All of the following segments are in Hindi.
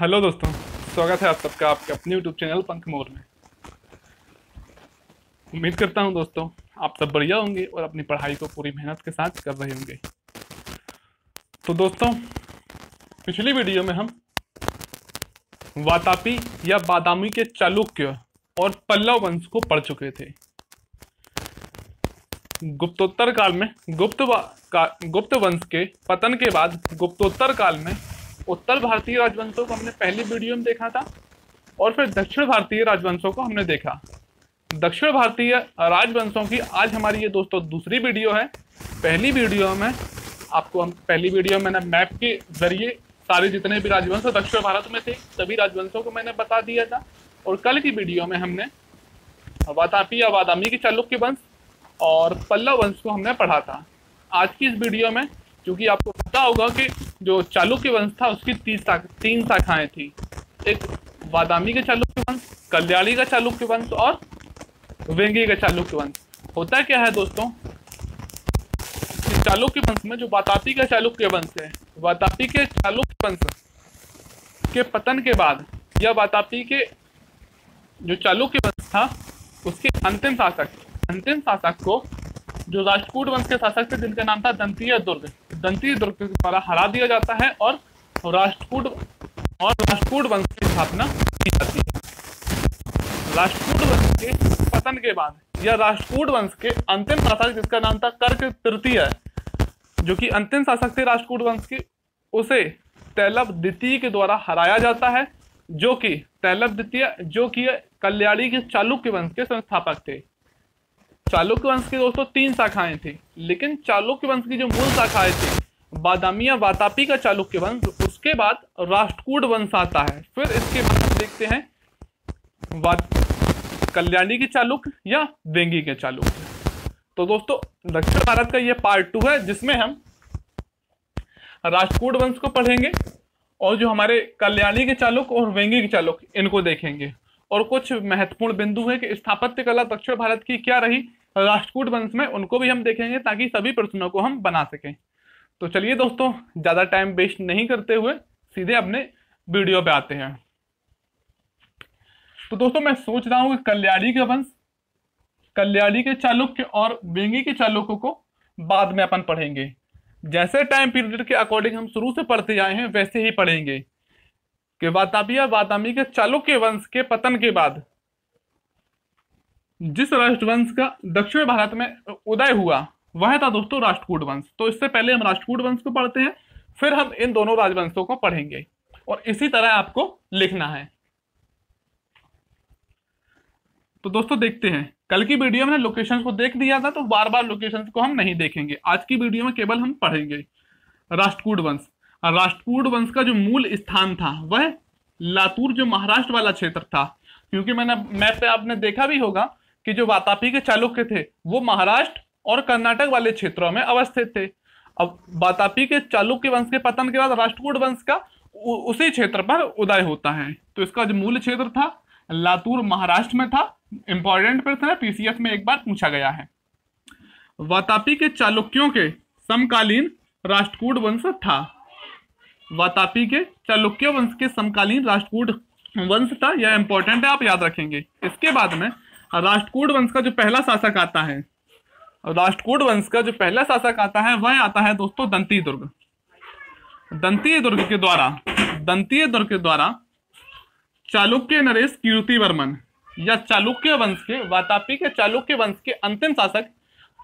हेलो दोस्तों स्वागत है आप सबका आपके अपने यूट्यूब चैनल पंख मोर में उम्मीद करता हूं दोस्तों आप सब बढ़िया होंगे और अपनी पढ़ाई को पूरी मेहनत के साथ कर रहे होंगे तो दोस्तों पिछली वीडियो में हम वातापी या बादामी के चालुक्य और पल्लव वंश को पढ़ चुके थे गुप्तोत्तर काल में गुप्त का, गुप्त वंश के पतन के बाद गुप्तोत्तर काल में उत्तर भारतीय राजवंशों को हमने पहली वीडियो में देखा था और फिर दक्षिण भारतीय राजवंशों को हमने देखा दक्षिण भारतीय राजवंशों की आज हमारी ये दोस्तों दूसरी वीडियो है पहली वीडियो में आपको हम पहली वीडियो मैंने मैप के जरिए सारे जितने भी राजवंश दक्षिण भारत में थे सभी राजवंशों को मैंने बता दिया था और कल की वीडियो में हमने वातापी या वादामी के चालुक्य वंश और पल्लव वंश को हमने पढ़ा था आज की इस वीडियो में क्योंकि आपको पता होगा कि जो चालुक्य वंश था उसकी तीन तीन शाखाएं थी एक वादामी का चालुक्य वंश कल्याणी का चालुक्य वंश और वेंगी का चालुक्य वंश होता क्या है दोस्तों चालुक्य वंश में जो वातापी का चालुक्य वंश है वातापी के चालुक्य वंश के पतन के बाद या वातापी के जो चालुक्य वंश था उसके अंतिम शासक अंतिम शासक को जो राजपूत वंश के शासक थे जिनका नाम था दंतिया दुर्ग दंती द्रौपदी द्वारा हरा दिया जाता है और राष्ट्रकूट और राष्ट्रकूट वंश की स्थापना की जाती है राष्ट्रकूट वंश के पतन के बाद यह राष्ट्रकूट वंश के अंतिम शासक जिसका नाम था कर्क तृतीय जो कि अंतिम शासक थे राष्ट्रकूट वंश के उसे तैलब द्वितीय के द्वारा हराया जाता है जो कि तैलब द्वितीय जो कि कल्याणी के चालुक्य वंश के संस्थापक थे चालुक्य वंश की दोस्तों तीन शाखाएं थी लेकिन चालुक्य वंश की जो मूल शाखाएं थी बादामी या वातापी का चालुक्य वंश उसके बाद राष्ट्रकूट वंश आता है फिर इसके बाद हम देखते हैं कल्याणी के चालुक्य या वेंगी के चालुक्य तो दोस्तों दक्षिण भारत का ये पार्ट टू है जिसमें हम राष्ट्रकूट वंश को पढ़ेंगे और जो हमारे कल्याणी के चालुक और वेंगी के चालुक इनको देखेंगे और कुछ महत्वपूर्ण बिंदु है कि स्थापत्य कला दक्षिण भारत की क्या रही राष्ट्रकूट वंश में उनको भी हम देखेंगे ताकि सभी प्रश्नों को हम बना सकें तो चलिए दोस्तों ज़्यादा टाइम वेस्ट नहीं करते हुए सीधे अपने वीडियो पे आते हैं तो दोस्तों मैं सोच रहा हूँ कि कल्याणी के वंश कल्याणी के चालुक्य और वेंगी के चालुक्य को बाद में अपन पढ़ेंगे जैसे टाइम पीरियड के अकॉर्डिंग हम शुरू से पढ़ते आए हैं वैसे ही पढ़ेंगे कि वातापिया वातामी के चालुक्य वंश के पतन के बाद जिस राष्ट्रवंश का दक्षिण भारत में उदय हुआ वह था दोस्तों राष्ट्रकूट वंश तो इससे पहले हम राष्ट्रकूट वंश को पढ़ते हैं फिर हम इन दोनों राजवंशों को पढ़ेंगे और इसी तरह आपको लिखना है तो दोस्तों देखते हैं कल की वीडियो में लोकेशंस को देख दिया था तो बार बार लोकेशंस को हम नहीं देखेंगे आज की वीडियो में केवल हम पढ़ेंगे राष्ट्रकूट वंश राष्ट्रकूट वंश का जो मूल स्थान था वह लातूर जो महाराष्ट्र वाला क्षेत्र था क्योंकि मैंने मैप पे आपने देखा भी होगा कि जो वातापी के चालुक्य थे वो महाराष्ट्र और कर्नाटक वाले क्षेत्रों में अवस्थित थे अब बातापी के चालुक्य वंश के पतन के बाद राष्ट्रकूट वंश का उसी क्षेत्र पर उदय होता है तो इसका जो मूल क्षेत्र था लातूर महाराष्ट्र में था इंपॉर्टेंट प्रश्न है पीसीएस में एक बार पूछा गया है वातापी के चालुक्यों के समकालीन राष्ट्रकूट वंश था वातापी के चालुक्य वंश के समकालीन राष्ट्रकूट वंश था यह इंपॉर्टेंट है आप याद रखेंगे इसके बाद में राष्ट्रकूट वंश का जो पहला शासक आता है राष्ट्रकूट वंश का जो पहला शासक आता है वह आता है दोस्तों दंती दुर्ग दंती दुर्ग के द्वारा दंती दुर्ग के द्वारा चालुक्य नरेश कीर्ति वर्मन या चालुक्य वंश के वातापी के चालुक्य वंश के अंतिम शासक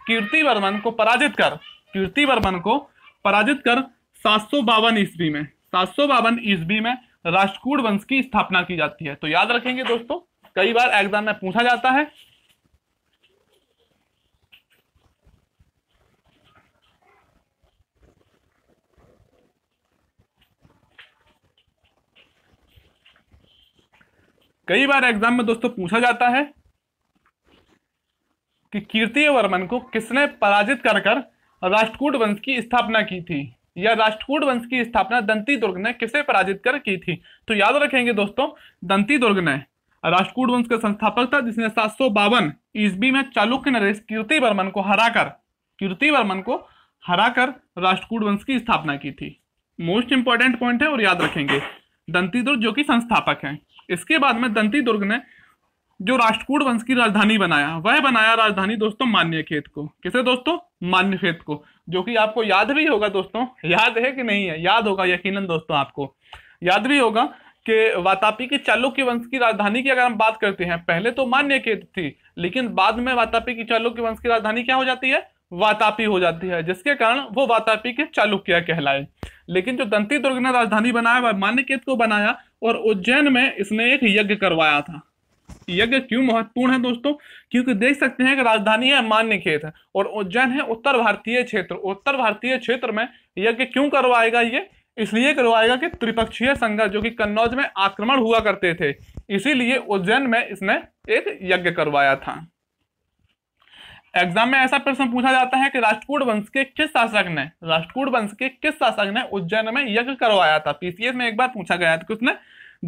कीर्ति वर्मन को पराजित कर कीर्ति वर्मन को पराजित कर सात सौ बावन ईस्वी में सात सौ बावन ईस्वी में राष्ट्रकूट वंश की स्थापना की जाती है तो याद रखेंगे दोस्तों कई बार एग्जाम में पूछा जाता है कई बार एग्जाम में दोस्तों पूछा जाता है कि कीर्ति वर्मन को किसने पराजित कर कर राष्ट्रकूट वंश की स्थापना की थी या राष्ट्रकूट वंश की स्थापना दंती दुर्ग ने किसे पराजित कर की थी तो याद रखेंगे दोस्तों दंती दुर्ग ने राष्ट्रकूट वंश का संस्थापक था जिसने सात सौ बावन ईस्वी में चालुक्य नरेश कीर्ति वर्मन को हराकर कीर्ति वर्मन को हराकर राष्ट्रकूट वंश की स्थापना की थी मोस्ट इंपॉर्टेंट पॉइंट है और याद रखेंगे दंती दुर्ग जो कि संस्थापक है इसके बाद में दंती दुर्ग ने जो राष्ट्रकूट वंश की राजधानी बनाया वह बनाया राजधानी दोस्तों मान्य खेत को किसे दोस्तों मान्य खेत को जो कि आपको याद भी होगा दोस्तों याद है कि नहीं है याद होगा यकीनन दोस्तों आपको याद भी होगा कि वातापी के चालुक्य वंश की राजधानी की अगर हम बात करते हैं पहले तो मान्य खेत थी लेकिन बाद में वातापी की चालुक्य वंश की राजधानी क्या हो जाती है वातापी हो जाती है जिसके कारण वो वातापी के चालुक्य कहलाए लेकिन जो दंती दुर्ग ने राजधानी बनाया वह मान्य खेत को बनाया और उज्जैन में इसने एक यज्ञ करवाया था यज्ञ क्यों महत्वपूर्ण है दोस्तों क्योंकि देख सकते हैं कि राजधानी है मान्य खेत है और उज्जैन है उत्तर भारतीय क्षेत्र उत्तर भारतीय क्षेत्र में यज्ञ क्यों करवाएगा ये इसलिए करवाएगा कि त्रिपक्षीय संघर्ष जो कि कन्नौज में आक्रमण हुआ करते थे इसीलिए उज्जैन में इसने एक यज्ञ करवाया था एग्जाम में ऐसा प्रश्न पूछा जाता है कि राष्ट्रकूट वंश के किस शासक ने राष्ट्रकूट वंश के किस शासक ने उज्जैन में यज्ञ करवाया था पीसीएस में एक बार पूछा गया था तो कि उसने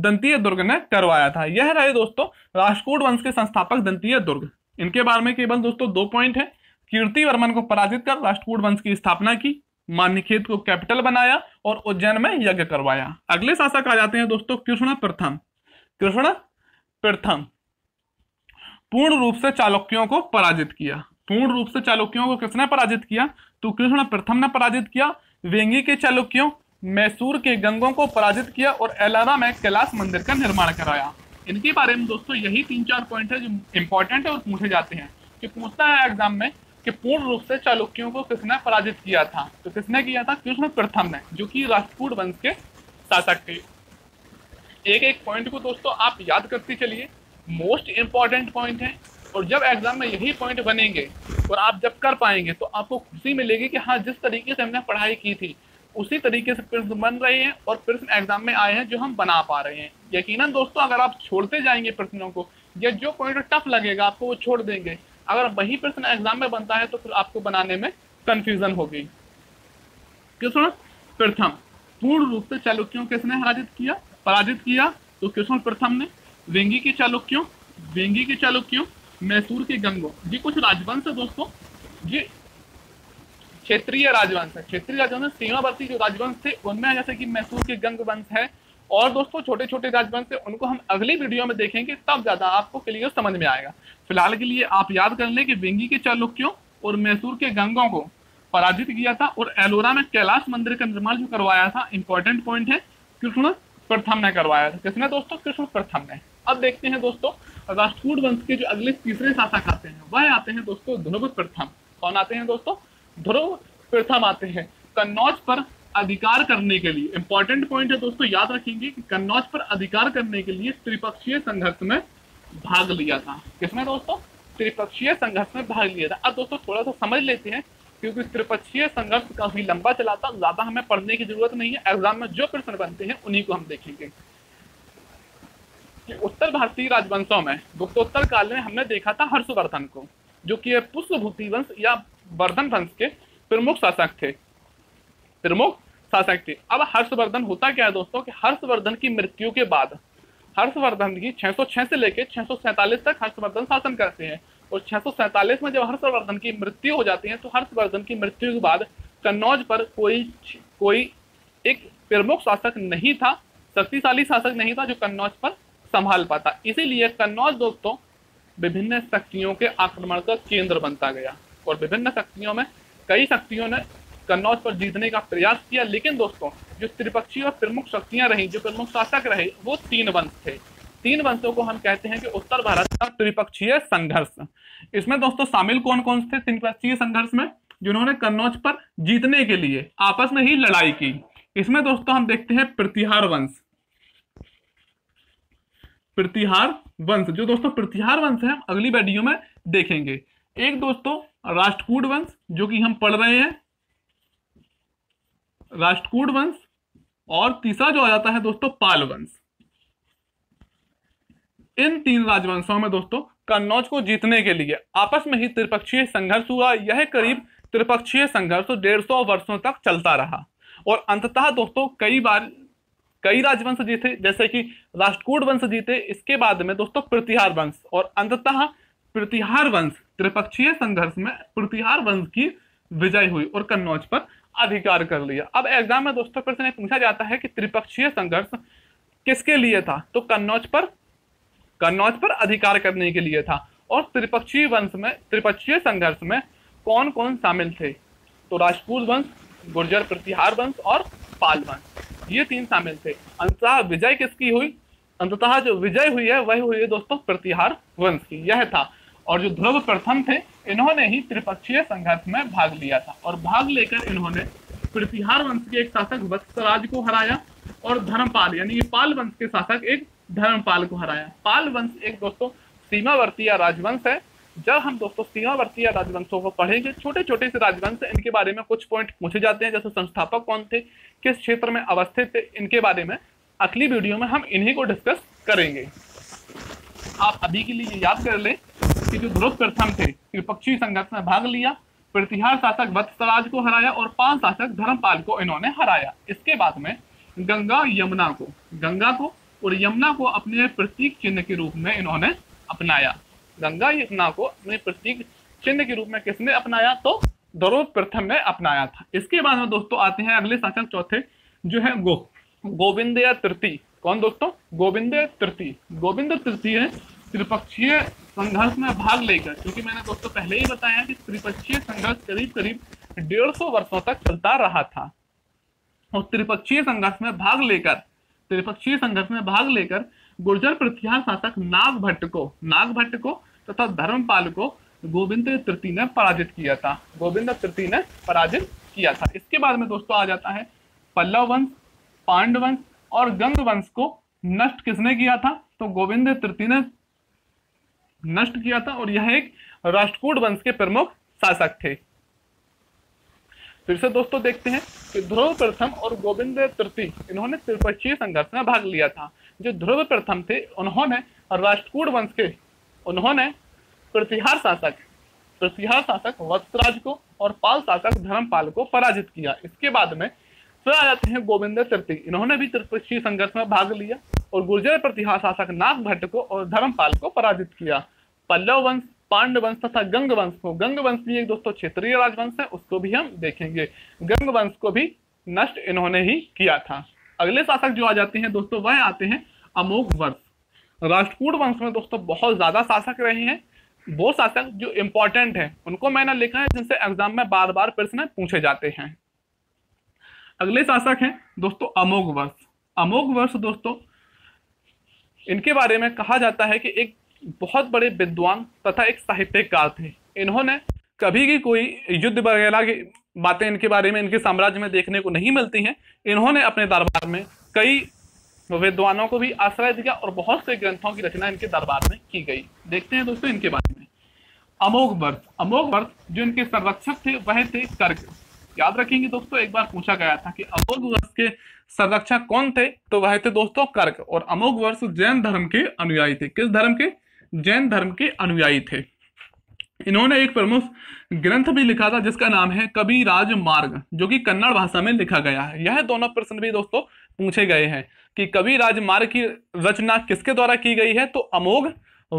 दंतीय दुर्ग ने करवाया था यह रहे दोस्तों राष्ट्रकूट वंश के संस्थापक दंतीय दुर्ग इनके बारे में केवल दोस्तों दो पॉइंट है कीर्ति वर्मन को पराजित कर राष्ट्रकूट वंश की स्थापना की मान्यखेत को कैपिटल बनाया और उज्जैन में यज्ञ करवाया अगले शासक आ जाते हैं दोस्तों कृष्ण प्रथम कृष्ण प्रथम पूर्ण रूप से चालुक्यों को पराजित किया पूर्ण रूप से चालुक्यों को किसने पराजित किया तो कृष्ण प्रथम ने पराजित किया वेंगी के चालुक्यों मैसूर के गंगों को पराजित किया और एलारा में कैलाश मंदिर का निर्माण कराया इनके बारे में दोस्तों यही तीन चार पॉइंट है जो इंपॉर्टेंट है और पूछे जाते हैं कि पूछता है एग्जाम में कि पूर्ण रूप से चालुक्यों को किसने पराजित किया था तो किसने किया था कृष्ण प्रथम ने जो कि राष्ट्रकूट वंश के शासक थे एक एक पॉइंट को दोस्तों आप याद करते चलिए मोस्ट इंपॉर्टेंट पॉइंट है और जब एग्ज़ाम में यही पॉइंट बनेंगे और आप जब कर पाएंगे तो आपको खुशी मिलेगी कि हाँ जिस तरीके से हमने पढ़ाई की थी उसी तरीके से प्रश्न बन रहे हैं और प्रश्न एग्जाम में आए हैं जो हम बना पा रहे हैं यकीनन दोस्तों अगर आप छोड़ते जाएंगे प्रश्नों को या जो पॉइंट टफ लगेगा आपको वो छोड़ देंगे अगर वही प्रश्न एग्जाम में बनता है तो फिर आपको बनाने में कन्फ्यूजन होगी क्वेश्चन प्रथम पूर्ण रूप से चालुक्यों किसने हराजित किया पराजित किया तो क्वेश्चन प्रथम ने वेंगी के चालुक्यों वेंगी के चालुक्यों मैसूर के गंगो ये कुछ राजवंश है दोस्तों ये क्षेत्रीय राजवंश है क्षेत्रीय राजवंश सीमावर्ती जो राजवंश थे उनमें जैसे कि मैसूर के गंग वंश है और दोस्तों छोटे छोटे राजवंश थे उनको हम अगली वीडियो में देखेंगे तब ज्यादा आपको क्लियर समझ में आएगा फिलहाल के लिए आप याद कर लें कि वेंगी के चालुक्यों और मैसूर के गंगों को पराजित किया था और एलोरा में कैलाश मंदिर का निर्माण जो करवाया था इंपॉर्टेंट पॉइंट है कृष्ण प्रथम ने करवाया था किसने दोस्तों कृष्ण प्रथम ने अब देखते हैं दोस्तों राष्ट्रकूट वंश के जो अगले तीसरे शासक आते हैं वह आते हैं दोस्तों ध्रुव प्रथम कौन आते हैं दोस्तों ध्रुव प्रथम आते हैं कन्नौज पर अधिकार करने के लिए इंपॉर्टेंट पॉइंट है दोस्तों याद रखेंगे कि कन्नौज पर अधिकार करने के लिए त्रिपक्षीय संघर्ष में भाग लिया था किसमें दोस्तों त्रिपक्षीय संघर्ष में भाग लिया था अब दोस्तों थोड़ा सा समझ लेते हैं क्योंकि त्रिपक्षीय संघर्ष काफी लंबा चला था ज्यादा हमें पढ़ने की जरूरत नहीं है एग्जाम में जो प्रश्न बनते हैं उन्हीं को हम देखेंगे कि उत्तर भारतीय राजवंशों में गुप्तोत्तर काल में हमने देखा था हर्षवर्धन को जो कि पुष्पभूति वंश या वर्धन वंश के प्रमुख शासक थे प्रमुख शासक थे अब हर्षवर्धन होता क्या है दोस्तों कि हर्षवर्धन की मृत्यु के बाद हर्षवर्धन की 606 से लेकर 647 तक हर्षवर्धन शासन करते हैं और 647 में जब हर्षवर्धन की मृत्यु हो जाती है तो हर्षवर्धन की मृत्यु के बाद कन्नौज पर कोई कोई एक प्रमुख शासक नहीं था शक्तिशाली शासक नहीं था जो कन्नौज पर संभाल पाता इसीलिए कन्नौज दोस्तों विभिन्न शक्तियों के आक्रमण का केंद्र बनता गया और विभिन्न शक्तियों में कई शक्तियों ने कन्नौज पर जीतने का प्रयास किया लेकिन दोस्तों जो त्रिपक्षीय और प्रमुख शक्तियां रही जो प्रमुख शासक रहे वो तीन वंश थे तीन वंशों को हम कहते हैं कि उत्तर भारत का त्रिपक्षीय संघर्ष इसमें दोस्तों शामिल कौन कौन थे त्रिपक्षीय संघर्ष में जिन्होंने कन्नौज पर जीतने के लिए आपस में ही लड़ाई की इसमें दोस्तों हम देखते हैं प्रतिहार वंश प्रतिहार वंश जो दोस्तों प्रतिहार वंश है हम अगली वीडियो में देखेंगे एक दोस्तों राष्ट्रकूट वंश जो कि हम पढ़ रहे हैं राष्ट्रकूट वंश और तीसरा जो आ जाता है दोस्तों पाल वंश इन तीन राजवंशों में दोस्तों कन्नौज को जीतने के लिए आपस में ही त्रिपक्षीय संघर्ष हुआ यह करीब त्रिपक्षीय संघर्ष डेढ़ सौ वर्षों तक चलता रहा और अंततः दोस्तों कई बार कई राजवंश जीते जैसे कि राष्ट्रकूट वंश जीते इसके बाद में दोस्तों प्रतिहार वंश और अंततः प्रतिहार वंश त्रिपक्षीय संघर्ष में प्रतिहार वंश की विजय हुई और कन्नौज पर अधिकार कर लिया अब एग्जाम में दोस्तों प्रश्न पूछा जाता है कि त्रिपक्षीय संघर्ष किसके लिए था तो कन्नौज पर कन्नौज पर अधिकार करने के लिए था और त्रिपक्षीय वंश में त्रिपक्षीय संघर्ष में कौन कौन शामिल थे तो राजपूत वंश गुर्जर प्रतिहार वंश और पाल वंश ये तीन शामिल थे अंततः विजय किसकी हुई अंततः जो विजय हुई है वही हुई है दोस्तों प्रतिहार वंश की यह था और जो ध्रुव प्रथम थे इन्होंने ही त्रिपक्षीय संघर्ष में भाग लिया था और भाग लेकर इन्होंने प्रतिहार वंश के एक शासक वत्सराज को हराया और धर्मपाल यानी पाल वंश के शासक एक धर्मपाल को हराया पाल वंश एक दोस्तों सीमावर्ती या राजवंश है जब हम दोस्तों या राजवंशों को पढ़ेंगे छोटे छोटे से राजवंश इनके बारे में कुछ पॉइंट पूछे जाते हैं जैसे संस्थापक कौन थे किस क्षेत्र में अवस्थित थे इनके बारे में अगली वीडियो में हम इन्हीं को डिस्कस करेंगे आप अभी के लिए याद कर लें कि जो ध्रुव प्रथम थे विपक्षी संघर्ष में भाग लिया प्रतिहार शासक वत्सराज को हराया और पांच शासक धर्मपाल को इन्होंने हराया इसके बाद में गंगा यमुना को गंगा को और यमुना को अपने प्रतीक चिन्ह के रूप में इन्होंने अपनाया गंगा यमुना को अपने प्रतीक चिन्ह के रूप में किसने अपनाया तो दरो प्रथम ने अपनाया था इसके बाद में दोस्तों आते हैं अगले शासन चौथे जो है गो गोविंद या तृतीय कौन दोस्तों गोविंद तृतीय गोविंद तृतीय त्रिपक्षीय संघर्ष में भाग लेकर क्योंकि मैंने दोस्तों पहले ही बताया कि त्रिपक्षीय संघर्ष करीब करीब डेढ़ सौ वर्षों तक चलता रहा था और त्रिपक्षीय संघर्ष में भाग लेकर त्रिपक्षीय संघर्ष में भाग लेकर गुर्जर प्रतिहार शासक नाग भट्ट को नाग भट्ट को तथा धर्मपाल को गोविंद तृतीय ने पराजित किया था गोविंद तृतीय ने पराजित किया था इसके बाद में दोस्तों आ जाता है पल्लव वंश पांड वंश और गंग वंश को नष्ट किसने किया था तो गोविंद तृतीय ने नष्ट किया था और यह एक राष्ट्रकूट वंश के प्रमुख शासक थे फिर से दोस्तों देखते हैं कि ध्रुव प्रथम और गोविंद तृतीय इन्होंने त्रिपक्षीय संघर्ष में भाग लिया था जो ध्रुव प्रथम थे उन्होंने राष्ट्रकूट वंश के उन्होंने प्रतिहार शासक प्रतिहार शासक वत्सराज को और पाल शासक धर्मपाल को पराजित किया इसके बाद में फिर आ जाते हैं गोविंद तृतीय इन्होंने भी त्रिपक्षीय संघर्ष में भाग लिया और गुर्जर प्रतिहार शासक नाग भट्ट को और धर्मपाल को पराजित किया पल्लव वंश पांड वंश तथा गंग वंश को गंग वंश भी एक दोस्तों क्षेत्रीय राजवंश है उसको भी हम देखेंगे गंग वंश को भी नष्ट इन्होंने ही किया था अगले शासक जो आ जाते हैं दोस्तों वह आते हैं अमोघ वर्ष राष्ट्रकूट वंश में दोस्तों बहुत ज्यादा शासक रहे हैं वो शासक जो इंपॉर्टेंट है उनको मैंने लिखा है जिनसे एग्जाम में बार बार प्रश्न पूछे जाते हैं अगले शासक हैं दोस्तों अमोघ वर्ष अमोघ वर्ष दोस्तों इनके बारे में कहा जाता है कि एक बहुत बड़े विद्वान तथा एक साहित्यकार थे इन्होंने कभी भी कोई युद्ध वगैरह बातें इनके बारे में इनके साम्राज्य में देखने को नहीं मिलती हैं इन्होंने अपने दरबार में कई विद्वानों को भी आश्रय दिया और बहुत से ग्रंथों की रचना इनके दरबार में की गई देखते हैं दोस्तों इनके बारे में अमोघ वर्त अमोघ वर्त जो इनके संरक्षक थे वह थे कर्क याद रखेंगे दोस्तों एक बार पूछा गया था कि अमोघ वर्ष के संरक्षक कौन थे तो वह थे दोस्तों कर्क और अमोघ वर्ष जैन धर्म के अनुयायी थे किस धर्म के जैन धर्म के अनुयायी थे इन्होंने एक प्रमुख ग्रंथ भी लिखा था जिसका नाम है कवि राजमार्ग जो कि कन्नड़ भाषा में लिखा गया है यह दोनों प्रश्न भी दोस्तों पूछे गए हैं कि कवि राजमार्ग की रचना किसके द्वारा की गई है तो अमोघ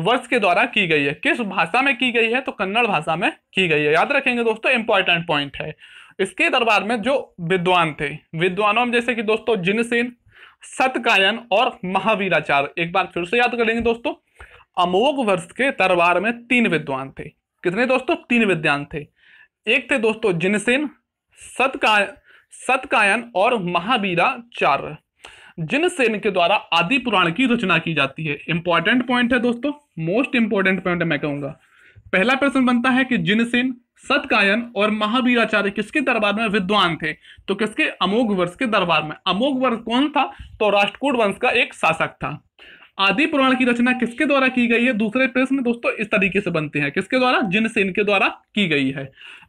वर्ष के द्वारा की गई है किस भाषा में की गई है तो कन्नड़ भाषा में की गई है याद रखेंगे दोस्तों इंपॉर्टेंट पॉइंट है इसके दरबार में जो विद्वान थे विद्वानों में जैसे कि दोस्तों जिनसेन सतकायन और महावीराचार्य एक बार फिर से याद करेंगे दोस्तों अमोघ वर्ष के दरबार में तीन विद्वान थे कितने दोस्तों तीन विद्यांत थे एक थे दोस्तों जिनसेन सतकाय सतकायन और महावीरा चार जिनसेन के द्वारा आदि पुराण की रचना की जाती है इंपॉर्टेंट पॉइंट है दोस्तों मोस्ट इंपॉर्टेंट पॉइंट मैं कहूंगा पहला प्रश्न बनता है कि जिनसेन सतकायन और महावीराचार्य किसके दरबार में विद्वान थे तो किसके अमोघ वर्ष के दरबार में अमोघ वर्ष कौन था तो राष्ट्रकूट वंश का एक शासक था आदि पुराण की रचना किसके द्वारा की गई है दूसरे प्रश्न दोस्तों इस तरीके से बनते हैं किसके द्वारा जिनसे इनके द्वारा की गई है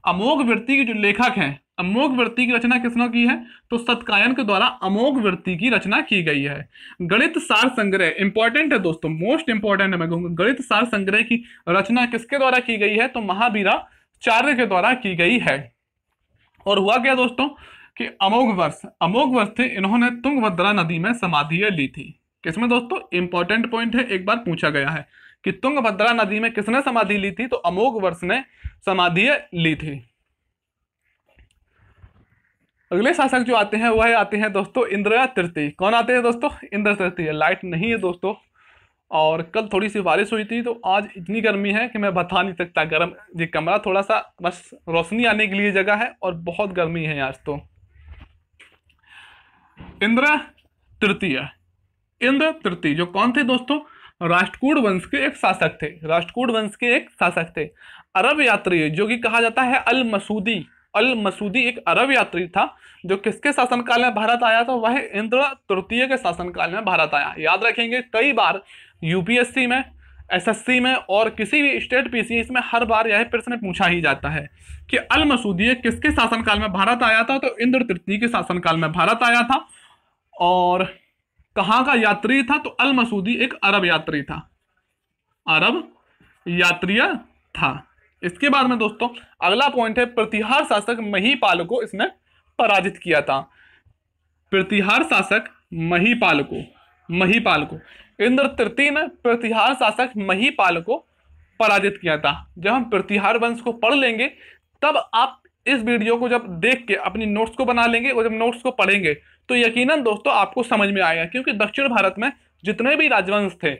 अमोघ वृत्ति के जो लेखक हैं अमोघ वृत्ति की रचना किसने की है तो सतकायन के द्वारा अमोघ वृत्ति की रचना की गई है गणित सार संग्रह इंपॉर्टेंट है दोस्तों मोस्ट इंपॉर्टेंट है मैं कहूंगा गणित सार संग्रह की रचना किसके द्वारा की गई है तो महावीरा चार्य के द्वारा की गई है और हुआ क्या दोस्तों कि अमोघ वर्ष अमोघ वर्ष थे इन्होंने तुंगभद्रा नदी में समाधि ली थी किसमें दोस्तों इंपॉर्टेंट पॉइंट है एक बार पूछा गया है कि तुंगभद्रा नदी में किसने समाधि ली थी तो अमोघ वर्ष ने समाधि ली थी अगले शासक जो आते हैं वह आते हैं दोस्तों इंदिरा तृतीय कौन आते हैं दोस्तों इंद्र तृतीय लाइट नहीं है दोस्तों और कल थोड़ी सी बारिश हुई थी तो आज इतनी गर्मी है कि मैं बता नहीं सकता गर्म ये कमरा थोड़ा सा बस रोशनी आने के लिए जगह है और बहुत गर्मी है आज तो इंद्र तृतीय इंद्र तृतीय जो कौन थे दोस्तों राष्ट्रकूट वंश के एक शासक थे राष्ट्रकूट वंश के एक शासक थे अरब यात्री जो कि कहा जाता है अल मसूदी अल मसूदी एक अरब यात्री था जो किसके शासनकाल में भारत आया था वह इंद्र तृतीय के शासनकाल में भारत आया याद रखेंगे कई बार यूपीएससी में एसएससी में और किसी भी स्टेट पीसीएस में हर बार यह प्रश्न पूछा ही जाता है कि अल मसूदी किसके शासनकाल में भारत आया था तो इंद्र तृतीय के शासनकाल में भारत आया था और कहां का यात्री था तो अल मसूदी एक अरब यात्री था अरब यात्री था इसके बाद में दोस्तों अगला पॉइंट है प्रतिहार शासक महीपाल को इसने पराजित किया था प्रतिहार शासक महीपाल को महीपाल को इंद्र तृतीय ने प्रतिहार शासक महीपाल को पराजित किया था जब हम प्रतिहार वंश को पढ़ लेंगे तब आप इस वीडियो को जब देख के अपनी नोट्स को बना लेंगे और जब नोट्स को पढ़ेंगे तो यकीनन दोस्तों आपको समझ में आएगा क्योंकि दक्षिण भारत में जितने भी राजवंश थे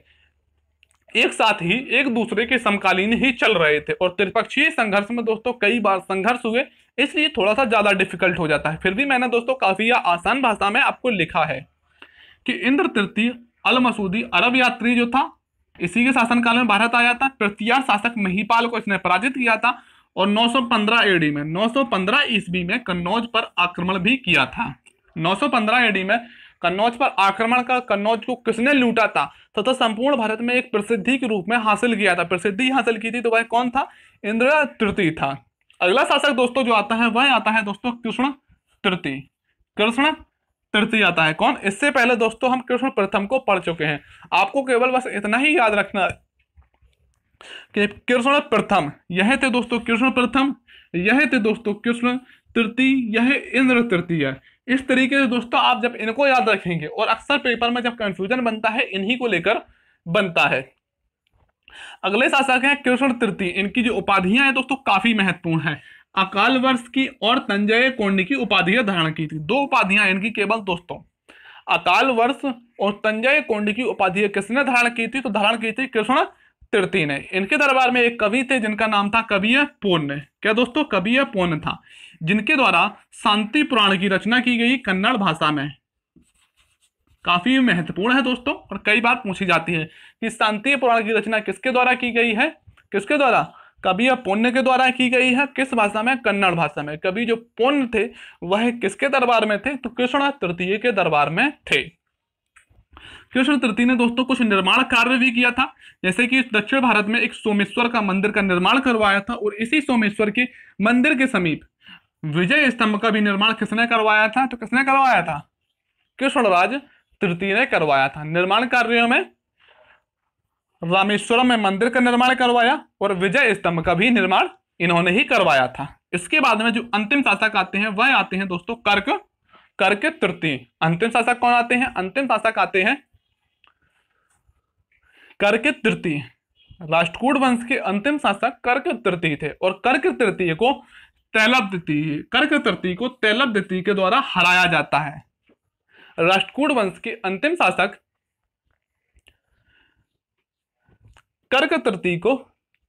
एक साथ ही एक दूसरे के समकालीन ही चल रहे थे और त्रिपक्षीय संघर्ष में दोस्तों कई बार संघर्ष हुए इसलिए थोड़ा सा ज़्यादा डिफिकल्ट हो जाता है फिर भी मैंने दोस्तों काफ़ी आसान भाषा में आपको लिखा है कि इंद्र तृतीय अल मसूदी अरब यात्री जो था इसी के शासनकाल में भारत आया था प्रत्यार शासक महीपाल को इसने पराजित किया था और 915 एडी में 915 ईस्वी में कन्नौज पर आक्रमण भी किया था 915 एडी में कन्नौज पर आक्रमण का कन्नौज को किसने लूटा था तथा तो, तो संपूर्ण भारत में एक प्रसिद्धि के रूप में हासिल किया था प्रसिद्धि हासिल की थी तो वह कौन था इंदिरा तृतीय था अगला शासक दोस्तों जो आता है वह आता है दोस्तों कृष्ण तृतीय कृष्ण तृतीय आता है कौन इससे पहले दोस्तों हम कृष्ण प्रथम को पढ़ चुके हैं आपको केवल बस इतना ही याद रखना कृष्ण प्रथम यह थे दोस्तों कृष्ण प्रथम यह थे दोस्तों कृष्ण तृतीय यह इंद्र तृतीय इस तरीके से दोस्तों आप जब इनको याद रखेंगे और अक्सर पेपर में जब कंफ्यूजन बनता है इन्हीं को लेकर बनता है अगले शासक है कृष्ण तृतीय इनकी जो उपाधियां हैं दोस्तों काफी महत्वपूर्ण है अकाल वर्ष की और तंजय कोंडी की उपाधियां धारण की थी दो उपाधियां इनकी केवल दोस्तों अकाल वर्ष और तंजय कोंडी की उपाधियां किसने धारण की थी तो धारण की थी कृष्ण तृती ने इनके दरबार में एक कवि थे जिनका नाम था कविय पूर्ण क्या दोस्तों कविय पूर्ण था जिनके द्वारा शांति पुराण की रचना की गई कन्नड़ भाषा में काफी महत्वपूर्ण है दोस्तों और कई बार पूछी जाती है कि शांति पुराण की रचना किसके द्वारा की गई है किसके द्वारा कवि पुण्य के द्वारा की गई है किस भाषा में कन्नड़ भाषा में कवि जो पुण्य थे वह किसके दरबार में थे तो कृष्ण तृतीय के दरबार में थे कृष्ण तृतीय ने दोस्तों कुछ निर्माण कार्य भी किया था जैसे कि दक्षिण भारत में एक सोमेश्वर का मंदिर का निर्माण करवाया था और इसी सोमेश्वर के मंदिर के समीप विजय स्तंभ का भी निर्माण किसने करवाया था तो किसने करवाया था कृष्णराज तृतीय ने करवाया था निर्माण कार्यों में रामेश्वरम में मंदिर का निर्माण करवाया और विजय स्तंभ का भी निर्माण इन्होंने ही करवाया था इसके बाद में जो अंतिम शासक आते हैं वह आते हैं दोस्तों कर्क कर्क तृतीय अंतिम शासक कौन आते हैं अंतिम शासक आते हैं कर्क तृतीय राष्ट्रकूट वंश के अंतिम शासक कर्क तृतीय थे और कर्क तृतीय को तैलब द्वितीय कर्क तृतीय को तैलब द्वितीय के द्वारा हराया जाता है राष्ट्रकूट वंश के अंतिम शासक कर्क तृतीय को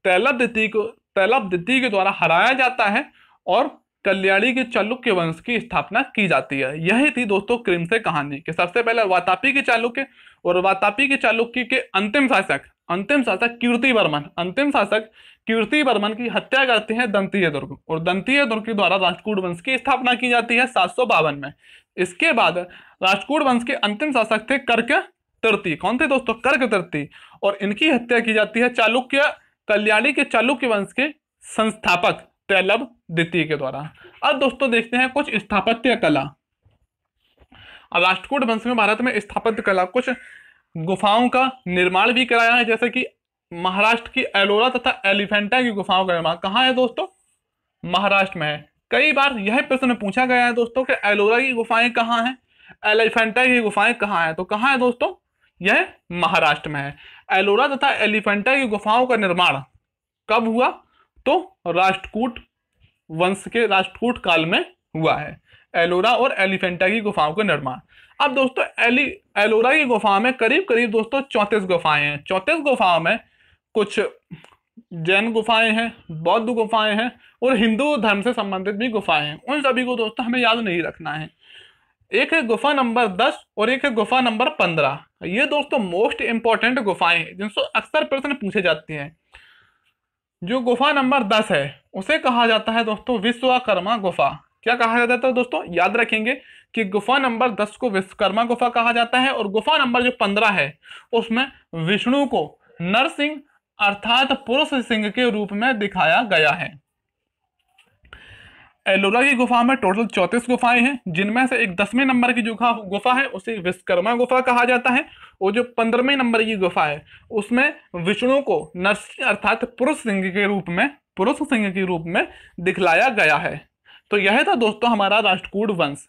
तैलब द्वितीय को तैलब द्वितीय के द्वारा हराया जाता है और कल्याणी के चालुक्य वंश की स्थापना की जाती है यही थी दोस्तों क्रिम से कहानी कि सबसे पहले वातापी के चालुक्य और वातापी के चालुक्य के अंतिम शासक अंतिम शासक कीर्ति वर्मन अंतिम शासक कीर्ति वर्मन की हत्या करते हैं दंतीय दुर्ग और दंतीय दुर्ग के द्वारा राजकूट वंश की स्थापना की जाती है सात में इसके बाद राजकूट वंश के अंतिम शासक थे कर्क तृतीय कौन थे दोस्तों कर्क तृतीय और इनकी हत्या की जाती है चालुक्य कल्याणी के चालुक्य वंश के संस्थापक तैलब द्वितीय के द्वारा अब दोस्तों देखते हैं कुछ स्थापत्य कला अब राष्ट्रकूट वंश में भारत में स्थापत्य कला कुछ गुफाओं का निर्माण भी कराया है जैसे कि महाराष्ट्र की एलोरा तथा एलिफेंटा की गुफाओं का निर्माण कहाँ है दोस्तों महाराष्ट्र में है कई बार यह प्रश्न पूछा गया है दोस्तों कि एलोरा की गुफाएं कहाँ हैं एलिफेंटा की गुफाएं कहाँ हैं तो कहाँ है दोस्तों यह महाराष्ट्र में है एलोरा तथा एलिफेंटा की गुफाओं का निर्माण कब हुआ तो राष्ट्रकूट वंश के राष्ट्रकूट काल में हुआ है एलोरा और एलिफेंटा की गुफाओं का निर्माण अब दोस्तों एली एलोरा की गुफा में करीब करीब दोस्तों चौंतीस गुफाएं हैं चौंतीस गुफाओं में कुछ जैन गुफाएं हैं बौद्ध गुफाएं हैं और हिंदू धर्म से संबंधित भी गुफाएं हैं उन सभी को दोस्तों हमें याद नहीं रखना है एक है गुफा नंबर दस और एक है गुफा नंबर पंद्रह ये दोस्तों मोस्ट इंपॉर्टेंट गुफाएं हैं जिनसे अक्सर प्रश्न पूछे जाते हैं जो गुफा नंबर दस है उसे कहा जाता है दोस्तों विश्वकर्मा गुफा क्या कहा जाता है तो दोस्तों याद रखेंगे कि गुफा नंबर दस को विश्वकर्मा गुफा कहा जाता है और गुफा नंबर जो पंद्रह है उसमें विष्णु को नरसिंह अर्थात पुरुष सिंह के रूप में दिखाया गया है एलोरा की गुफा में टोटल चौंतीस गुफाएं हैं जिनमें से एक दसवें नंबर की जो गुफा है उसे विश्वकर्मा गुफा कहा जाता है और जो पंद्रहवें नंबर की गुफा है उसमें विष्णु को नरसिंह अर्थात पुरुष सिंह के रूप में पुरुष सिंह के रूप में दिखलाया गया है तो यह था दोस्तों हमारा राष्ट्रकूट वंश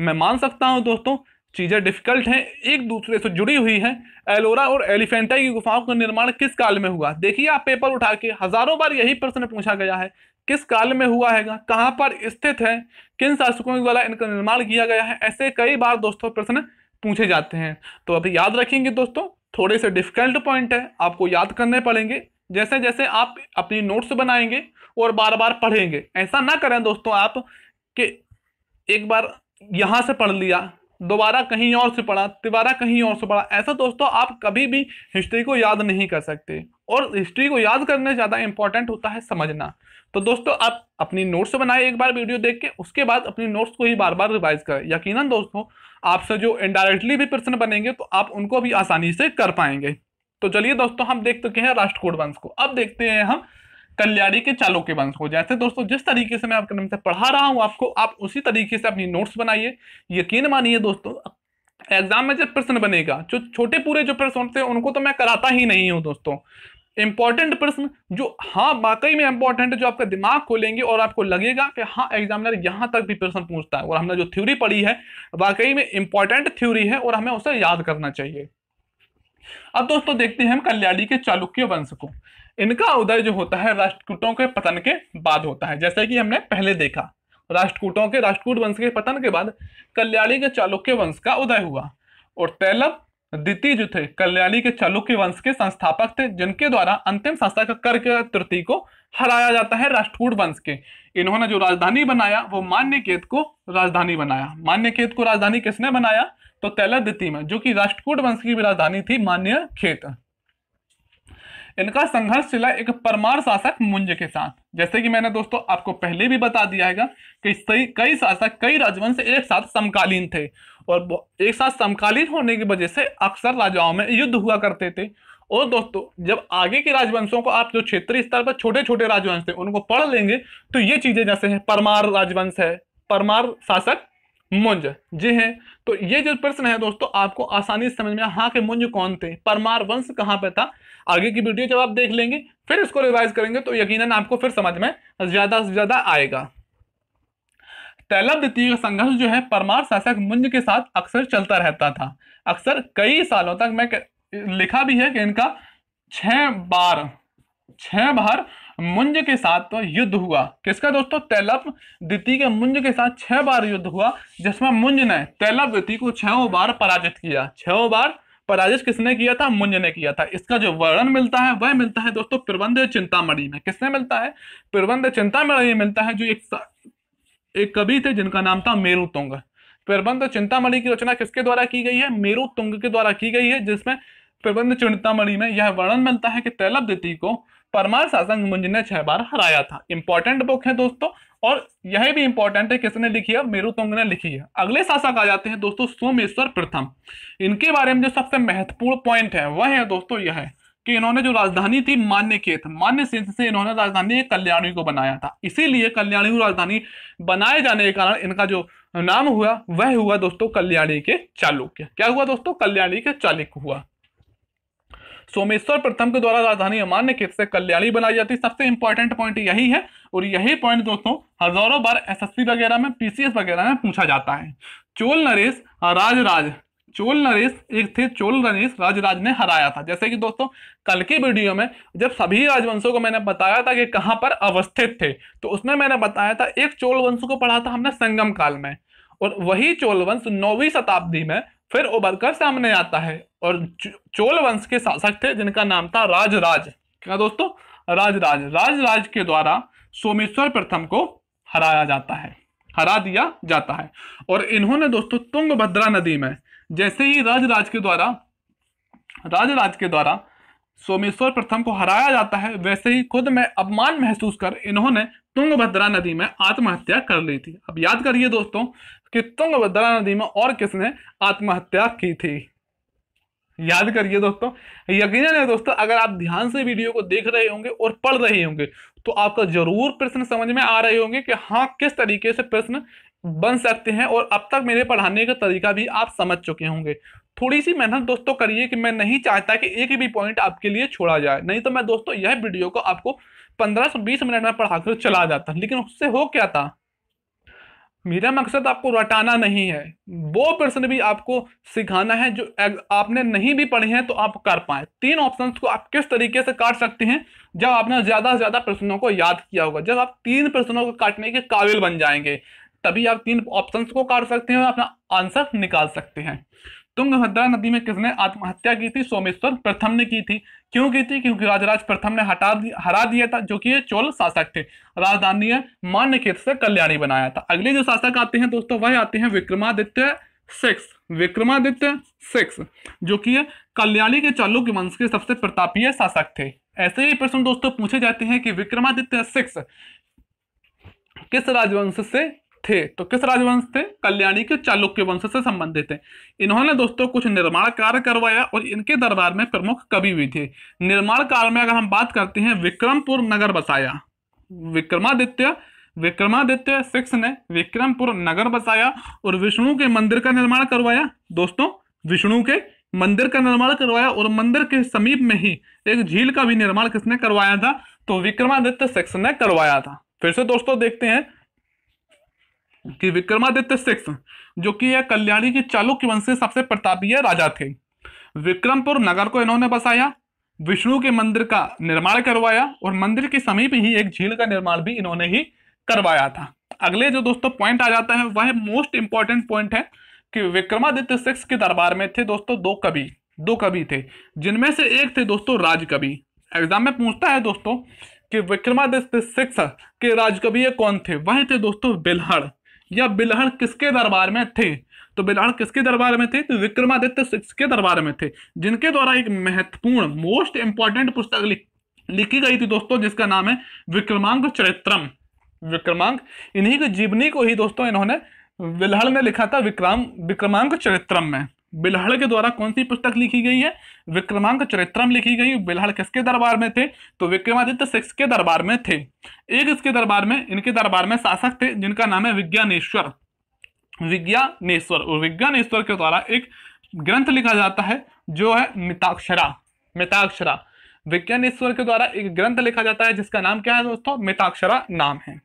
मैं मान सकता हूँ दोस्तों चीज़ें डिफिकल्ट हैं एक दूसरे से जुड़ी हुई हैं एलोरा और एलिफेंटा की गुफाओं का निर्माण किस काल में हुआ देखिए आप पेपर उठा के हज़ारों बार यही प्रश्न पूछा गया है किस काल में हुआ है कहां पर स्थित है किन शासकों द्वारा इनका निर्माण किया गया है ऐसे कई बार दोस्तों प्रश्न पूछे जाते हैं तो अभी याद रखेंगे दोस्तों थोड़े से डिफिकल्ट पॉइंट है आपको याद करने पड़ेंगे जैसे जैसे आप अपनी नोट्स बनाएंगे और बार बार पढ़ेंगे ऐसा ना करें दोस्तों आप कि एक बार यहाँ से पढ़ लिया दोबारा कहीं और से पढ़ा दोबारा कहीं और से पढ़ा ऐसा दोस्तों आप कभी भी हिस्ट्री को याद नहीं कर सकते और हिस्ट्री को याद करने ज़्यादा इंपॉर्टेंट होता है समझना तो दोस्तों आप अपनी नोट्स बनाए एक बार वीडियो देख के उसके बाद अपनी नोट्स को ही बार बार रिवाइज करें यकीनन दोस्तों आपसे जो इनडायरेक्टली भी प्रश्न बनेंगे तो आप उनको भी आसानी से कर पाएंगे तो चलिए दोस्तों हम देख चुके हैं राष्ट्रकूट वंश को अब देखते हैं हम कल्याणी के चालों के वंश को जैसे दोस्तों जिस तरीके से मैं आपके नाम से पढ़ा रहा हूँ आपको आप उसी तरीके से अपनी नोट्स बनाइए यकीन मानिए दोस्तों एग्जाम में जब प्रश्न बनेगा जो छोटे पूरे जो प्रश्न होते हैं उनको तो मैं कराता ही नहीं हूँ दोस्तों इंपॉर्टेंट प्रश्न जो हाँ वाकई में इंपॉर्टेंट है जो आपका दिमाग खोलेंगे और आपको लगेगा कि हाँ एग्जामिनर यहाँ तक भी प्रश्न पूछता है और हमने जो थ्योरी पढ़ी है वाकई में इंपॉर्टेंट थ्योरी है और हमें उसे याद करना चाहिए अब दोस्तों देखते हैं हम कल्याणी के चालुक्य वंश को इनका उदय जो होता है राष्ट्रकूटों के पतन के बाद होता है जैसे कि हमने पहले देखा राष्ट्रकूटों के राष्ट्रकूट वंश के पतन के बाद कल्याणी के चालुक्य वंश का उदय हुआ और तैलव द्वितीय जो थे कल्याणी के चालुक्य वंश के संस्थापक थे जिनके द्वारा अंतिम संस्था का कर के तृतीय को हराया जाता है राष्ट्रकूट वंश के इन्होंने जो राजधानी बनाया वो मान्यकेत को राजधानी बनाया मान्यकेत को राजधानी किसने बनाया तो तैलद्वितीय में जो कि राष्ट्रकूट वंश की भी राजधानी थी मान्य खेत इनका संघर्ष चला एक परमार शासक मुंज के साथ जैसे कि मैंने दोस्तों आपको पहले भी बता दिया है कि कई शासक कई राजवंश एक साथ समकालीन थे और एक साथ समकालीन होने की वजह से अक्सर राजाओं में युद्ध हुआ करते थे और दोस्तों जब आगे के राजवंशों को आप जो क्षेत्रीय स्तर पर छोटे छोटे राजवंश थे उनको पढ़ लेंगे तो ये चीजें जैसे हैं परमार राजवंश है परमार शासक मुंज जी हैं तो ये जो प्रश्न है दोस्तों आपको आसानी से समझ में हाँ के मुंज कौन थे परमार वंश कहाँ पे था आगे की वीडियो जब आप देख लेंगे फिर इसको रिवाइज करेंगे तो यकीनन आपको फिर समझ में ज़्यादा से ज़्यादा आएगा तैलब्ध तीर संघर्ष जो है परमार शासक मुंज के साथ अक्सर चलता रहता था अक्सर कई सालों तक मैं लिखा भी है कि इनका छह बार छह बार मुंज के साथ तो युद्ध हुआ किसका दोस्तों तैलब द्वितीय के मुंज के साथ छह बार युद्ध हुआ जिसमें मुंज ने तैलब द्वितीय को छहों बार पराजित किया छो बार पराजित किसने किया था मुंज ने किया था इसका जो वर्णन मिलता है वह मिलता है दोस्तों प्रबंध चिंतामणि में किसने मिलता है प्रबंध चिंतामणि मिलता है जो एक एक कवि थे जिनका नाम था मेरुतुंग प्रबंध चिंतामणि की रचना किसके द्वारा की गई है मेरु तुंग के द्वारा की गई है जिसमें प्रबंध चिंतामणि में यह वर्णन मिलता है कि तैलब तैलब्दिति को परमार शासक मुंज ने छह बार हराया था इंपॉर्टेंट बुक है दोस्तों और यह भी इंपॉर्टेंट है किसने लिखी है मेरु तुंग ने लिखी है अगले शासक आ जाते हैं दोस्तों सोमेश्वर प्रथम इनके बारे में जो सबसे महत्वपूर्ण पॉइंट है वह है दोस्तों यह है कि इन्होंने जो राजधानी थी मान्य खेत मान्य सिंह से इन्होंने राजधानी कल्याणी को बनाया था इसीलिए कल्याणी राजधानी बनाए जाने के कारण इनका जो नाम हुआ वह हुआ दोस्तों कल्याणी के चालुक्य क्या हुआ दोस्तों कल्याणी के चालुक्य हुआ सोमेश्वर प्रथम के द्वारा राजधानी अमान्य खेत से कल्याणी बनाई जाती है सबसे इंपॉर्टेंट पॉइंट यही है और यही पॉइंट दोस्तों हजारों बार एसएससी वगैरह में पीसीएस वगैरह में पूछा जाता है चोल नरेश राजराज चोल नरेश एक थे चोल नरेश राजराज ने हराया था जैसे कि दोस्तों कल की वीडियो में जब सभी राजवंशों को मैंने बताया था कि कहां पर अवस्थित थे तो उसमें मैंने बताया था एक चोल वंश को पढ़ा था हमने संगम काल में और वही चोल वंश नौवीं शताब्दी में फिर उभर कर सामने आता है और चोल वंश के शासक थे जिनका नाम था राजराज क्या दोस्तों राजराज राजराज के द्वारा सोमेश्वर प्रथम को हराया जाता है हरा दिया जाता है और इन्होंने दोस्तों तुंगभद्रा नदी में जैसे ही राजराज के द्वारा राजराज के द्वारा सोमेश्वर प्रथम को हराया जाता है वैसे ही खुद में अपमान महसूस कर इन्होंने तुंगभद्रा नदी में आत्महत्या कर ली थी अब याद करिए दोस्तों कि तुंगभद्रा नदी में और किसने आत्महत्या की थी याद करिए दोस्तों यकीन है दोस्तों अगर आप ध्यान से वीडियो को देख रहे होंगे और पढ़ रहे होंगे तो आपका जरूर प्रश्न समझ में आ रहे होंगे कि हाँ किस तरीके से प्रश्न बन सकते हैं और अब तक मेरे पढ़ाने का तरीका भी आप समझ चुके होंगे थोड़ी सी मेहनत दोस्तों करिए कि मैं नहीं चाहता कि एक भी पॉइंट आपके लिए छोड़ा जाए नहीं तो मैं दोस्तों यह वीडियो को आपको पंद्रह से बीस मिनट में पढ़ाकर चला जाता लेकिन उससे हो क्या था मेरा मकसद आपको रटाना नहीं है वो प्रश्न भी आपको सिखाना है जो आपने नहीं भी पढ़े हैं तो आप कर पाए तीन ऑप्शन को आप किस तरीके से काट सकते हैं जब आपने ज़्यादा से ज़्यादा प्रश्नों को याद किया होगा जब आप तीन प्रश्नों को काटने के काबिल बन जाएंगे तभी आप तीन ऑप्शंस को काट सकते हैं और अपना आंसर निकाल सकते हैं तुंगभद्रा नदी में किसने आत्महत्या की थी सोमेश्वर प्रथम ने की थी क्यों की थी क्योंकि राजराज प्रथम ने हटा दिया हरा दिया था जो कि ये चोल शासक थे राजधानी मान्य खेत से कल्याणी बनाया था अगले जो शासक आते हैं दोस्तों वह आते हैं विक्रमादित्य सिक्स विक्रमादित्य सिक्स जो कि कल्याणी के चालुक्य वंश के सबसे प्रतापीय शासक थे ऐसे ही प्रश्न दोस्तों पूछे जाते हैं कि विक्रमादित्य सिक्स किस राजवंश से थे तो किस राजवंश थे कल्याणी के चालुक्य वंश से संबंधित थे इन्होंने दोस्तों कुछ निर्माण कार्य करवाया और इनके दरबार में प्रमुख कवि भी थे निर्माण कार्य में अगर हम बात करते हैं विक्रमपुर नगर बसाया विक्रमादित्य विक्रमादित्य सिक्स ने विक्रमपुर नगर बसाया और विष्णु के मंदिर का निर्माण करवाया दोस्तों विष्णु के मंदिर का निर्माण करवाया और मंदिर के समीप में ही एक झील का भी निर्माण किसने करवाया था तो विक्रमादित्य सिक्स ने करवाया था फिर से दोस्तों देखते हैं कि विक्रमादित्य सिक्स जो कि यह कल्याणी के चालुक्य वंश के सबसे प्रतापीय राजा थे विक्रमपुर नगर को इन्होंने बसाया विष्णु के मंदिर का निर्माण करवाया और मंदिर के समीप ही एक झील का निर्माण भी इन्होंने ही करवाया था अगले जो दोस्तों पॉइंट आ जाता है वह मोस्ट इंपॉर्टेंट पॉइंट है कि विक्रमादित्य सिक्स के दरबार में थे दोस्तों दो कवि दो कवि थे जिनमें से एक थे दोस्तों राजकवि एग्जाम में पूछता है दोस्तों कि विक्रमादित्य सिक्स के राजकवि कौन थे वह थे दोस्तों बिल्हड़ या बिलहण किसके दरबार में थे तो बिलहण किसके दरबार में थे तो विक्रमादित्य सिक्स के दरबार में थे जिनके द्वारा एक महत्वपूर्ण मोस्ट इंपॉर्टेंट पुस्तक लिखी गई थी दोस्तों जिसका नाम है विक्रमांक चरित्रम विक्रमांक इन्हीं की जीवनी को ही दोस्तों इन्होंने विलहण ने लिखा था विक्रम विक्रमांक चरित्रम में बिल्हड़ के द्वारा कौन सी पुस्तक लिखी गई है विक्रमांक चरित्रम लिखी गई बिल्हड़ किसके दरबार में थे तो विक्रमादित्य सिक्स के दरबार में थे एक इसके दरबार में इनके दरबार में शासक थे जिनका नाम है विज्ञानेश्वर विज्ञानेश्वर और विज्ञानेश्वर के द्वारा एक ग्रंथ लिखा जाता है जो है मिताक्षरा मिताक्षरा विज्ञानेश्वर के द्वारा एक ग्रंथ लिखा जाता है जिसका नाम क्या है दोस्तों मिताक्षरा नाम है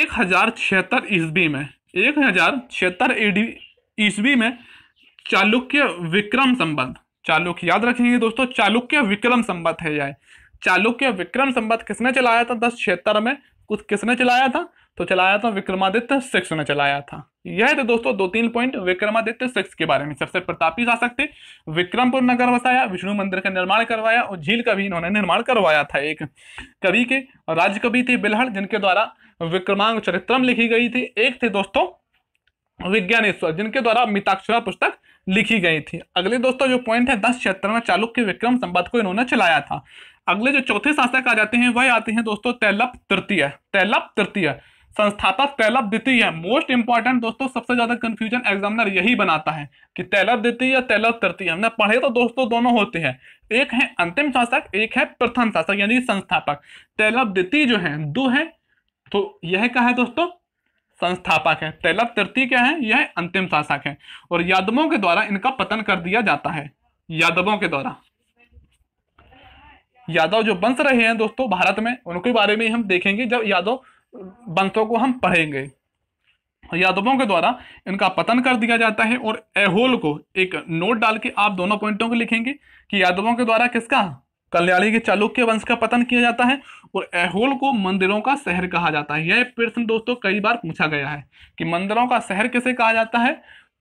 एक हजार छिहत्तर ईस्वी में एक हजार छिहत्तर ईस्वी में चालुक्य विक्रम संबंध चालुक्य याद रखेंगे दोस्तों चालुक्य विक्रम संबंध है यह चालुक्य विक्रम संबंध किसने चलाया था दस छिहत्तर में कुछ किसने चलाया था तो चलाया था विक्रमादित्य सिक्स ने चलाया था यह थे दोस्तों दो तीन पॉइंट विक्रमादित्य सिक्स के बारे में सबसे प्रतापी शासक थे विक्रमपुर नगर बसाया विष्णु मंदिर का निर्माण करवाया और झील का भी इन्होंने निर्माण करवाया था एक कवि के राजकवि थे बिलहड़ जिनके द्वारा विक्रमांग चरित्रम लिखी गई थी एक थे दोस्तों विज्ञानेश्वर जिनके द्वारा मिताक्षरा पुस्तक लिखी गई थी अगले दोस्तों जो पॉइंट है दस छिहत्तर में चालुक्य विक्रम संबद्ध को इन्होंने चलाया था अगले जो चौथे शासक आ जाते हैं वह आते हैं दोस्तों तैलप तृतीय तैलप तृतीय संस्थापक तैलप द्वितीय मोस्ट इंपॉर्टेंट दोस्तों सबसे ज्यादा कंफ्यूजन एग्जामिनर यही बनाता है कि तैलप द्वितीय या तैलप तृतीय हमने पढ़े तो दोस्तों दोनों होते हैं एक है अंतिम शासक एक है प्रथम शासक यानी संस्थापक तैलप द्वितीय जो है दो है तो यह कहा है दोस्तों संस्थापक है तैलब तृतीय क्या है यह अंतिम शासक है और यादवों के द्वारा इनका पतन कर दिया जाता है यादवों के द्वारा यादव जो वंश रहे हैं दोस्तों भारत में उनके बारे में हम देखेंगे जब यादव वंशों को हम पढ़ेंगे यादवों के द्वारा इनका पतन कर दिया जाता है और एहोल को एक नोट डाल के आप दोनों पॉइंटों को लिखेंगे कि यादवों के द्वारा किसका कल्याणी के चालुक्य वंश का पतन किया जाता है और ऐहोल को मंदिरों का शहर कहा जाता है यह प्रश्न दोस्तों कई बार पूछा गया है कि मंदिरों का शहर किसे कहा जाता है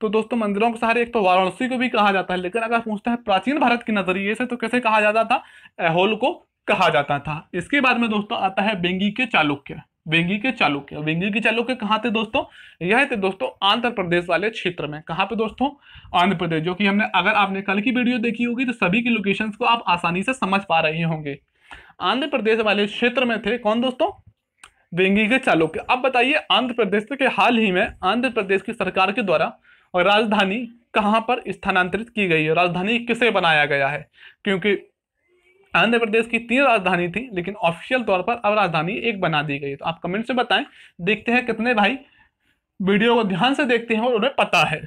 तो दोस्तों मंदिरों के शहर एक तो वाराणसी को भी कहा जाता है लेकिन अगर पूछता है प्राचीन भारत के नजरिए से तो कैसे कहा जाता था ऐहोल को कहा जाता था इसके बाद में दोस्तों आता है बेंगी के चालुक्य वेंगी के चालुक्य वेंगी के चालुक्य कहाँ थे दोस्तों यह थे दोस्तों आंध्र प्रदेश वाले क्षेत्र में कहाँ पे दोस्तों आंध्र प्रदेश जो कि हमने अगर आपने कल की वीडियो देखी होगी तो सभी की लोकेशन को आप आसानी से समझ पा रहे होंगे आंध्र प्रदेश वाले क्षेत्र में थे कौन दोस्तों वेंगी के चालुक्य अब बताइए आंध्र प्रदेश के हाल ही में आंध्र प्रदेश की सरकार के द्वारा राजधानी कहाँ पर स्थानांतरित की गई है राजधानी किसे बनाया गया है क्योंकि आंध्र प्रदेश की तीन राजधानी थी लेकिन ऑफिशियल तौर पर अब राजधानी एक बना दी गई तो आप कमेंट से बताएं देखते हैं कितने भाई वीडियो को ध्यान से देखते हैं और उन्हें पता है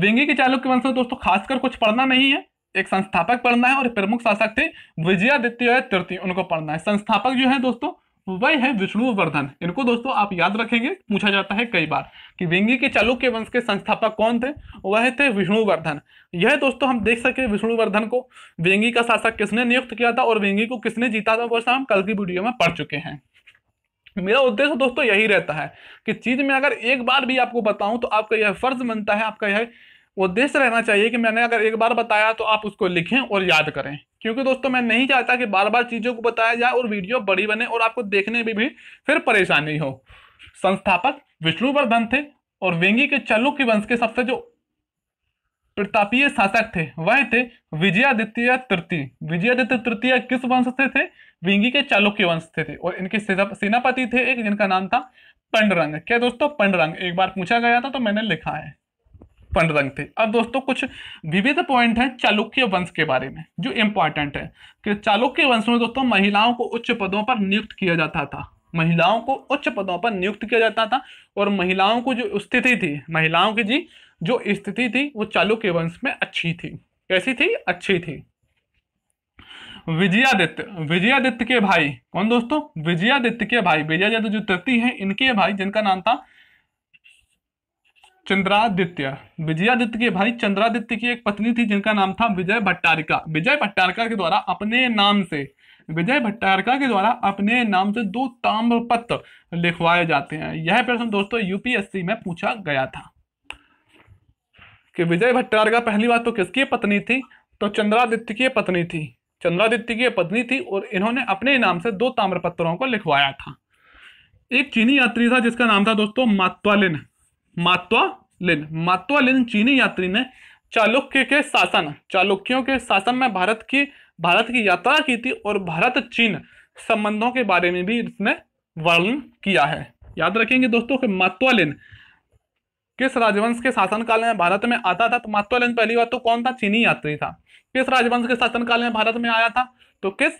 वेंगी के के वंश में दोस्तों खासकर कुछ पढ़ना नहीं है एक संस्थापक पढ़ना है और प्रमुख शासक थे विजयादित्य तृतीय उनको पढ़ना है संस्थापक जो है दोस्तों वह है विष्णुवर्धन इनको दोस्तों आप याद रखेंगे पूछा जाता है कई बार कि व्यंगी के चालुक्य वंश के संस्थापक कौन थे वह थे विष्णुवर्धन यह दोस्तों हम देख सके विष्णुवर्धन को व्यंगी का शासक किसने नियुक्त किया था और व्यंगी को किसने जीता था वह हम कल की वीडियो में पढ़ चुके हैं मेरा उद्देश्य दोस्तों यही रहता है कि चीज में अगर एक बार भी आपको बताऊं तो आपका यह फर्ज बनता है आपका यह उद्देश्य रहना चाहिए कि मैंने अगर एक बार बताया तो आप उसको लिखें और याद करें क्योंकि दोस्तों मैं नहीं चाहता कि बार बार चीज़ों को बताया जाए और वीडियो बड़ी बने और आपको देखने में भी, भी फिर परेशानी हो संस्थापक विष्णुवर्धन थे और वेंगी के चालुक्य वंश के सबसे जो प्रतापीय शासक थे वह थे विजयादित्य तृतीय विजयादित्य तृतीय किस वंश से थे वेंगी के चालुक्य वंश से थे और इनके सेनापति थे एक जिनका नाम था पंडरंग क्या दोस्तों पंडरंग एक बार पूछा गया था तो मैंने लिखा है पंडरंग थे अब दोस्तों कुछ विविध पॉइंट हैं चालुक्य वंश के बारे में जो इंपॉर्टेंट है कि चालुक्य वंश में दोस्तों महिलाओं को उच्च पदों पर नियुक्त किया जाता था महिलाओं को उच्च पदों पर नियुक्त किया जाता था और महिलाओं को जो स्थिति थी महिलाओं की जी जो स्थिति थी वो चालुक्य वंश में अच्छी थी कैसी थी अच्छी थी विजयादित्य विजयादित्य के भाई कौन दोस्तों विजयादित्य के भाई विजयादित्य जो तृतीय है इनके भाई जिनका नाम था चंद्रादित्य विजयादित्य के भाई चंद्रादित्य की एक पत्नी थी जिनका नाम था विजय भट्टारिका विजय भट्टारिका के द्वारा अपने नाम से विजय भट्टारिका के द्वारा अपने नाम से दो ताम्रपत्र लिखवाए जाते हैं यह प्रश्न दोस्तों यूपीएससी में पूछा गया था कि विजय भट्टारिका पहली बार तो किसकी पत्नी थी तो चंद्रादित्य की पत्नी थी चंद्रादित्य की पत्नी थी और इन्होंने अपने नाम से दो ताम्रपत्रों को लिखवाया था एक चीनी यात्री था जिसका नाम था दोस्तों मातवालिन मातवा लेन मातवा लेन चीनी यात्री ने चालुक्य के शासन चालुक्यों के शासन में भारत की भारत की यात्रा की थी और भारत चीन संबंधों के बारे में भी इसने वर्णन किया है याद रखेंगे दोस्तों कि मातवालिन किस राजवंश के शासनकाल में भारत में आता था तो मातवालिन पहली बार तो कौन था चीनी यात्री था किस राजवंश के शासनकाल में भारत में आया था तो किस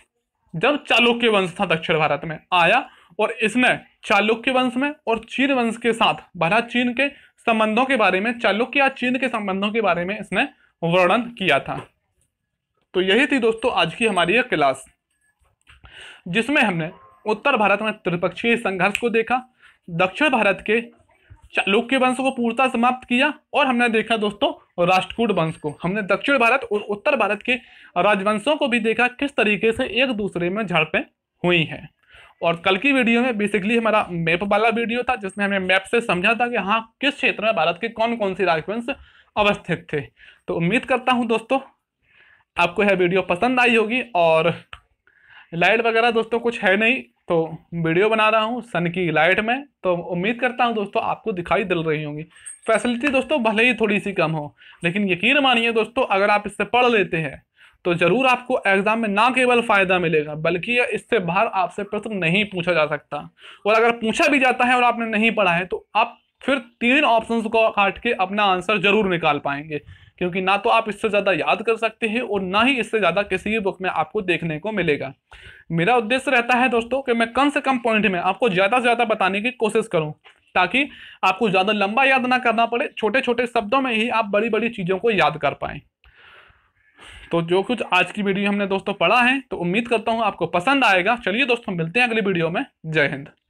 जब चालुक्य वंश था दक्षिण भारत में आया और इसने चालुक्य वंश में और चीन वंश के साथ भारत चीन के संबंधों के बारे में चालुक्य या चीन के संबंधों के बारे में इसने वर्णन किया था तो यही थी दोस्तों आज की हमारी यह क्लास जिसमें हमने उत्तर भारत में त्रिपक्षीय संघर्ष को देखा दक्षिण भारत के चालुक्य वंश को पूर्णता समाप्त किया और हमने देखा दोस्तों राष्ट्रकूट वंश को हमने दक्षिण भारत और उत्तर भारत के राजवंशों को भी देखा किस तरीके से एक दूसरे में झड़पें हुई हैं और कल की वीडियो में बेसिकली हमारा मैप वाला वीडियो था जिसमें हमें मैप से समझा था कि हाँ किस क्षेत्र में भारत के कौन कौन से राजवंश अवस्थित थे तो उम्मीद करता हूँ दोस्तों आपको यह वीडियो पसंद आई होगी और लाइट वगैरह दोस्तों कुछ है नहीं तो वीडियो बना रहा हूँ सन की लाइट में तो उम्मीद करता हूँ दोस्तों आपको दिखाई दिल रही होंगी फैसिलिटी दोस्तों भले ही थोड़ी सी कम हो लेकिन यकीन मानिए दोस्तों अगर आप इससे पढ़ लेते हैं तो जरूर आपको एग्जाम में ना केवल फायदा मिलेगा बल्कि इससे बाहर आपसे प्रश्न नहीं पूछा जा सकता और अगर पूछा भी जाता है और आपने नहीं पढ़ा है तो आप फिर तीन ऑप्शंस को काट के अपना आंसर जरूर निकाल पाएंगे क्योंकि ना तो आप इससे ज़्यादा याद कर सकते हैं और ना ही इससे ज़्यादा किसी भी बुक में आपको देखने को मिलेगा मेरा उद्देश्य रहता है दोस्तों कि मैं कम से कम पॉइंट में आपको ज़्यादा से ज़्यादा बताने की कोशिश करूँ ताकि आपको ज़्यादा लंबा याद ना करना पड़े छोटे छोटे शब्दों में ही आप बड़ी बड़ी चीज़ों को याद कर पाएं तो जो कुछ आज की वीडियो हमने दोस्तों पढ़ा है तो उम्मीद करता हूँ आपको पसंद आएगा चलिए दोस्तों मिलते हैं अगली वीडियो में जय हिंद